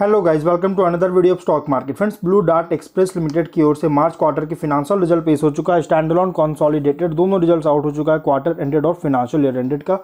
hello guys welcome to another video of stock market friends blue dart express limited की ओर से March quarter के financial result पेश हो चुका है स्टैंडलॉन कॉन्सॉलिडेटेड दोनों रिजल्ट्स आउट हो चुका है क्वार्टर एंडेड और फिनेंशियल ईयर एंडेड का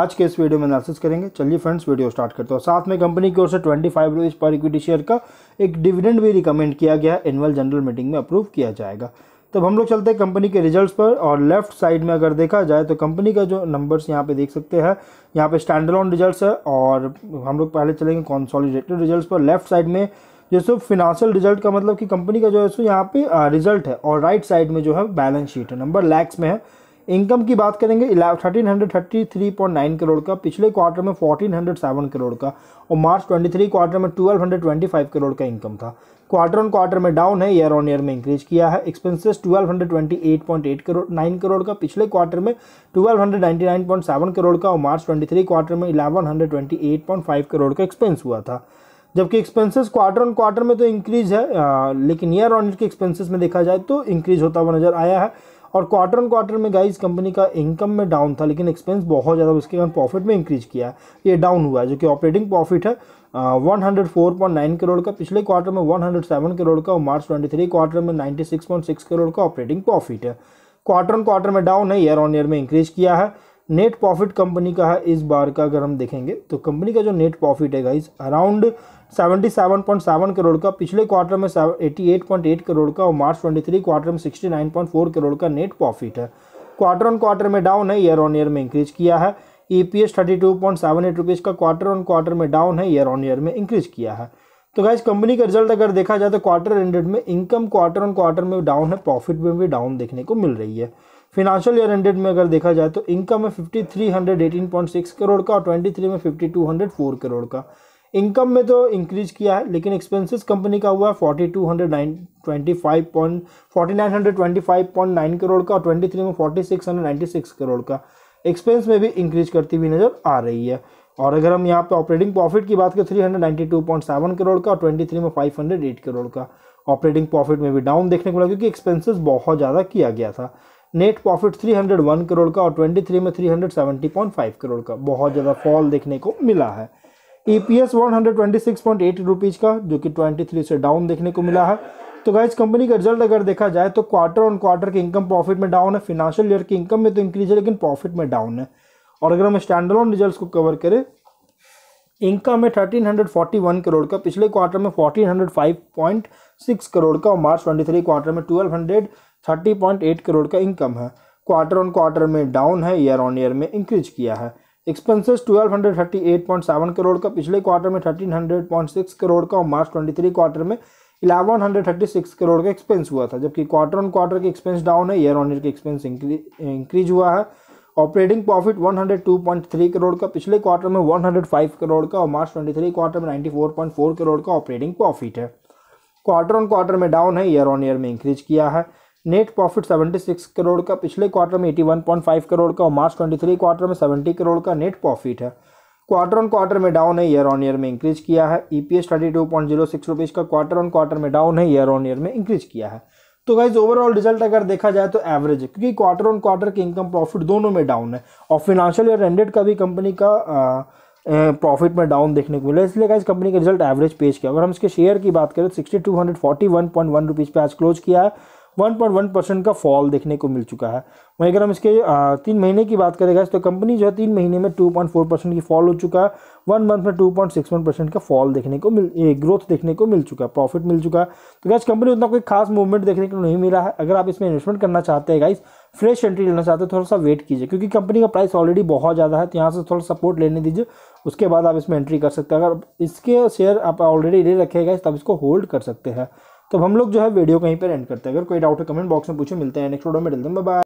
आज के इस वीडियो में एनालिसिस करेंगे चलिए फ्रेंड्स वीडियो स्टार्ट करते हो साथ में कंपनी की ओर से ट्वेंटी फाइव पर इक्विटी शेयर का एक डिविडेंड भी रिकमेंड किया गया है एनुअल जनरल मीटिंग में अप्रूव किया जाएगा तो हम लोग चलते हैं कंपनी के रिजल्ट्स पर और लेफ्ट साइड में अगर देखा जाए तो कंपनी का जो नंबर्स यहाँ पे देख सकते हैं यहाँ पे ऑन रिजल्ट है और हम लोग पहले चलेंगे कॉन्सॉलिडेटेड रिजल्ट पर लेफ्ट साइड में जो सो फिनांशियल रिजल्ट का मतलब कि कंपनी का जो है सो यहाँ पे रिजल्ट है और राइट साइड में जो है बैलेंस शीट है नंबर लैक्स में है इनकम की बात करेंगे thirteen hundred thirty three point nine crore का पिछले क्वार्टर में फोर्टीन हंड्रेड सेवन करोड़ का और मार्च ट्वेंटी थ्री क्वार्टर में twelve hundred twenty five crore का इनकम था क्वार्टर ऑन क्वार्टर में डाउन है ईयर ऑन ईयर में इंक्रीज किया है expenses twelve hundred twenty eight point eight crore nine crore का पिछले क्वार्टर में twelve hundred ninety nine point seven crore का और मार्च ट्वेंटी थ्री क्वार्टर में eleven hundred twenty eight point five crore का एक्सपेंस हुआ था जबकि एक्सपेंसेस क्वार्टर ऑन क्वार्टर में तो इंक्रीज है आ, लेकिन ईयर ऑन ईयर के एक्सपेंसेस में देखा जाए तो इंक्रीज होता हुआ नजर आया है और क्वार्टर ऑन क्वार्टर में गाइस कंपनी का इनकम में डाउन था लेकिन एक्सपेंस बहुत ज़्यादा उसके कारण प्रॉफिट में इंक्रीज किया ये डाउन हुआ है जो कि ऑपरेटिंग प्रॉफिट है one hundred four point nine crore का पिछले क्वार्टर में वन हंड्रेड सेवन करोड़ का और मार्च ट्वेंटी थ्री क्वार्टर में ninety six point six crore का ऑपरेटिंग प्रॉफिट है क्वार्टर ऑन क्वार्टर में डाउन है ईयर ऑन ईयर में इंक्रीज किया है नेट प्रॉफिट कंपनी का है इस बार का अगर हम देखेंगे तो कंपनी का जो नेट प्रॉफिट है गाइज अराउंड 77.7 करोड़ का पिछले क्वार्टर में 88.8 करोड़ का और मार्च 23 क्वार्टर में 69.4 करोड़ का नेट प्रॉफिट है क्वार्टर ऑन क्वार्टर में डाउन है ईयर ऑन ईयर में इंक्रीज किया है E P S thirty two point seven eight rupees का क्वार्टर ऑन क्वार्टर में डाउन है ईयर ऑन ईयर में इंक्रीज किया है तो गाइज कंपनी का रिजल्ट अगर देखा जाए तो क्वार्टर एंडेड में इनकम क्वार्टर ऑन क्वार्टर में डाउन है प्रॉफिट में भी डाउन देखने को मिल रही है फिनेंशियल ईयर एंडेड में अगर देखा जाए तो इनकम है fifty three hundred eighteen point six crore का और ट्वेंटी थ्री में fifty two hundred four crore का इनकम में तो इंक्रीज किया है लेकिन एक्सपेंसेस कंपनी का हुआ है forty two hundred nine twenty five point forty nine hundred twenty five point nine crore का और ट्वेंटी थ्री में forty six hundred ninety six crore का एक्सपेंस में भी इंक्रीज करती हुई नज़र आ रही है और अगर हम यहाँ पे ऑपरेटिंग प्रॉफिट की बात करें three hundred ninety two point seven crore का और ट्वेंटी थ्री में फाइव हंड्रेड एट करोड़ का ऑपरेटिंग प्रॉफिट में भी डाउन देखने को मिला क्योंकि एक्सपेंसेस बहुत ज़्यादा किया गया था नेट प्रॉफिट 301 करोड़ का और 23 में 370.5 करोड़ का बहुत ज़्यादा फॉल देखने को मिला है E P S one hundred twenty six point eight का जो कि ट्वेंटी थ्री से डाउन देखने को मिला है तो गाइज कंपनी का रिजल्ट अगर देखा जाए तो क्वार्टर ऑन क्वार्टर की इनकम प्रॉफिट में डाउन है फिनेंशियल ईयर की इनकम में तो इंक्रीज है लेकिन प्रॉफिट में डाउन है और अगर हम स्टैंड ऑन रिजल्ट को कवर करें इनकम फोर्टी 1341 करोड़ का पिछले क्वार्टर में 1405.6 करोड़ का और मार्च 23 क्वार्टर में hundred thirty point eight crore का इनकम है क्वार्टर ऑन क्वार्टर में डाउन है ईयर ऑन ईयर में इंक्रीज किया है एक्सपेंसेस 1238.7 करोड़ का पिछले क्वार्टर में 1300.6 करोड़ का और मार्च 23 क्वार्टर में 1136 करोड़ का एक्सपेंस हुआ था जबकि क्वार्टर ऑन क्वार्टर के एक्सपेंस डाउन है ईयर ऑन ईयर के एक्सपेंस इंक्रीज हुआ है ऑपरेटिंग प्रॉफिट 102.3 करोड़ का पिछले क्वार्टर में 105 करोड़ का और मार्च 23 क्वार्टर में 94.4 करोड़ का ऑपरेटिंग प्रॉफिट है क्वार्टर ऑन क्वार्टर में डाउन है ईयर ऑन ईयर में इंक्रीज किया है नेट प्रॉफिट 76 करोड़ का पिछले क्वार्टर में 81.5 करोड़ का और मार्च 23 क्वार्टर में 70 करोड़ का नेट प्रॉफिट है क्वार्टर ऑन क्वार्टर में डाउन है ईयर ऑन ईयर में इंक्रीज किया है E P S thirty two point zero six rupees का क्वार्टर ऑन क्वार्टर में डाउन है ईयर ऑन ईयर में इंक्रीज किया है तो गाइज ओवरऑल रिजल्ट अगर देखा जाए तो एवरेज है क्योंकि क्वार्टर ऑन क्वार्टर की इनकम प्रॉफिट दोनों में डाउन है और फिनेंशियल ईयर एंडेड का भी कंपनी का प्रॉफिट में डाउन देखने को मिला इसलिए गाइज कंपनी का रिजल्ट एवरेज पेश किया अगर हम इसके शेयर की बात करें तो sixty two hundred forty one point one rupees पे आज क्लोज किया है 1.1 परसेंट का फॉल देखने को मिल चुका है वहीं अगर हम इसके तीन महीने की बात करेंगे तो कंपनी जो है तीन महीने में 2.4 परसेंट की फॉल हो चुका है वन मंथ में 2.61 परसेंट का फॉल देखने को मिल ग्रोथ देखने को मिल चुका है प्रॉफिट मिल चुका है तो गैस कंपनी उतना कोई खास मूवमेंट देखने को नहीं मिला है अगर आप इसमें इन्वेस्टमेंट करना चाहते हैं गाइस फ्रेश एंट्री लेना चाहते हैं थोड़ा सा वेट कीजिए क्योंकि कंपनी का प्राइस ऑलरेडी बहुत ज़्यादा है तो यहाँ से थोड़ा सपोर्ट लेने दीजिए उसके बाद आप इसमें एंट्री कर सकते हैं अगर इसके शेयर आप ऑलरेडी ले रखेगा तब इसको होल्ड कर सकते हैं तो हम लोग जो है वीडियो कहीं पर एंड करते हैं अगर कोई डाउट है कमेंट बॉक्स में पूछे मिलते हैं नेक्स्ट वीडियो में मिलते हैं बाय